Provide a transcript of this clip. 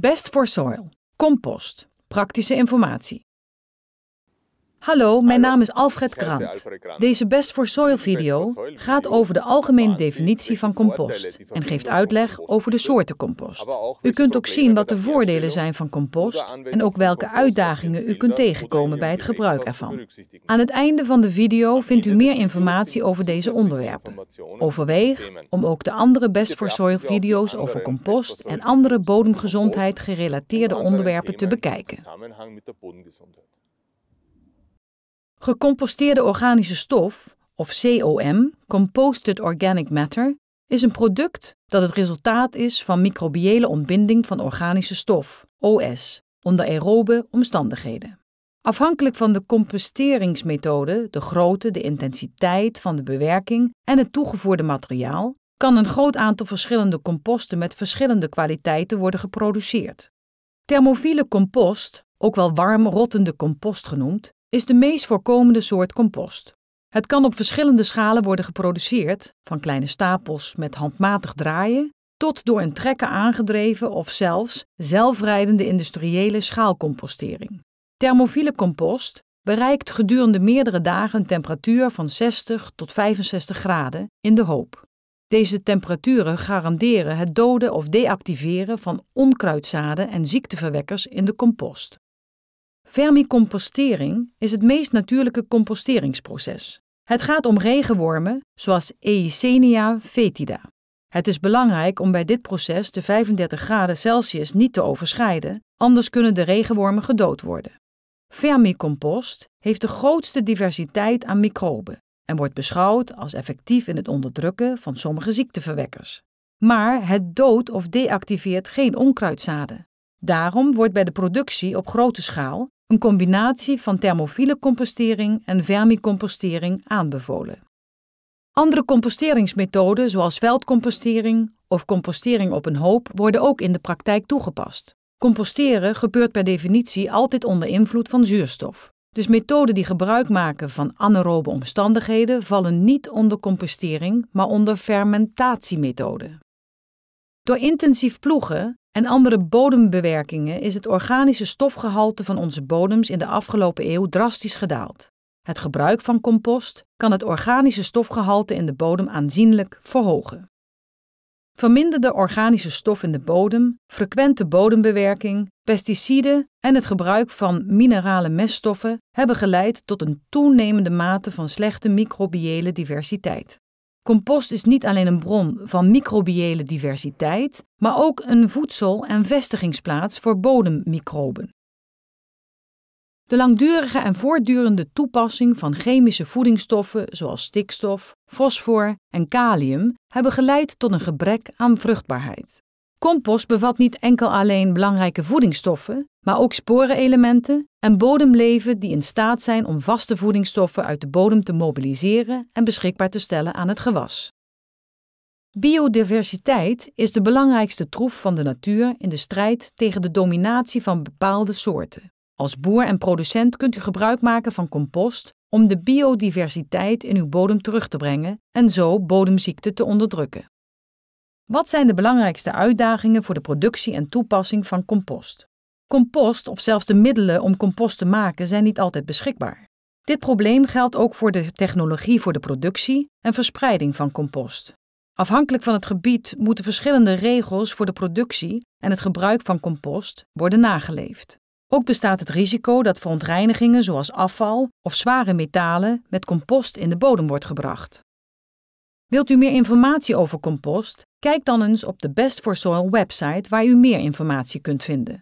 Best for Soil, compost, praktische informatie. Hallo, mijn naam is Alfred Krant. Deze Best for Soil video gaat over de algemene definitie van compost en geeft uitleg over de soorten compost. U kunt ook zien wat de voordelen zijn van compost en ook welke uitdagingen u kunt tegenkomen bij het gebruik ervan. Aan het einde van de video vindt u meer informatie over deze onderwerpen. Overweeg om ook de andere Best for Soil video's over compost en andere bodemgezondheid gerelateerde onderwerpen te bekijken. Gecomposteerde organische stof, of COM, Composted Organic Matter, is een product dat het resultaat is van microbiële ontbinding van organische stof, OS, onder aerobe omstandigheden. Afhankelijk van de composteringsmethode, de grootte, de intensiteit van de bewerking en het toegevoerde materiaal, kan een groot aantal verschillende composten met verschillende kwaliteiten worden geproduceerd. Thermofiele compost, ook wel warm rottende compost genoemd, is de meest voorkomende soort compost. Het kan op verschillende schalen worden geproduceerd, van kleine stapels met handmatig draaien tot door een trekker aangedreven of zelfs zelfrijdende industriële schaalcompostering. Thermofiele compost bereikt gedurende meerdere dagen een temperatuur van 60 tot 65 graden in de hoop. Deze temperaturen garanderen het doden of deactiveren van onkruidzaden en ziekteverwekkers in de compost. Vermicompostering is het meest natuurlijke composteringsproces. Het gaat om regenwormen, zoals Eisenia fetida. Het is belangrijk om bij dit proces de 35 graden Celsius niet te overschrijden, anders kunnen de regenwormen gedood worden. Vermicompost heeft de grootste diversiteit aan microben en wordt beschouwd als effectief in het onderdrukken van sommige ziekteverwekkers. Maar het doodt of deactiveert geen onkruidzaden. Daarom wordt bij de productie op grote schaal een combinatie van thermofiele compostering en vermicompostering aanbevolen. Andere composteringsmethoden, zoals veldcompostering of compostering op een hoop, worden ook in de praktijk toegepast. Composteren gebeurt per definitie altijd onder invloed van zuurstof. Dus methoden die gebruik maken van anaerobe omstandigheden vallen niet onder compostering, maar onder fermentatiemethoden. Door intensief ploegen en andere bodembewerkingen is het organische stofgehalte van onze bodems in de afgelopen eeuw drastisch gedaald. Het gebruik van compost kan het organische stofgehalte in de bodem aanzienlijk verhogen. Verminderde organische stof in de bodem, frequente bodembewerking, pesticiden en het gebruik van minerale meststoffen hebben geleid tot een toenemende mate van slechte microbiële diversiteit. Compost is niet alleen een bron van microbiële diversiteit, maar ook een voedsel- en vestigingsplaats voor bodemmicroben. De langdurige en voortdurende toepassing van chemische voedingsstoffen zoals stikstof, fosfor en kalium hebben geleid tot een gebrek aan vruchtbaarheid. Compost bevat niet enkel alleen belangrijke voedingsstoffen, maar ook sporenelementen en bodemleven die in staat zijn om vaste voedingsstoffen uit de bodem te mobiliseren en beschikbaar te stellen aan het gewas. Biodiversiteit is de belangrijkste troef van de natuur in de strijd tegen de dominatie van bepaalde soorten. Als boer en producent kunt u gebruik maken van compost om de biodiversiteit in uw bodem terug te brengen en zo bodemziekten te onderdrukken. Wat zijn de belangrijkste uitdagingen voor de productie en toepassing van compost? Compost of zelfs de middelen om compost te maken zijn niet altijd beschikbaar. Dit probleem geldt ook voor de technologie voor de productie en verspreiding van compost. Afhankelijk van het gebied moeten verschillende regels voor de productie en het gebruik van compost worden nageleefd. Ook bestaat het risico dat verontreinigingen zoals afval of zware metalen met compost in de bodem wordt gebracht. Wilt u meer informatie over compost? Kijk dan eens op de Best for Soil website waar u meer informatie kunt vinden.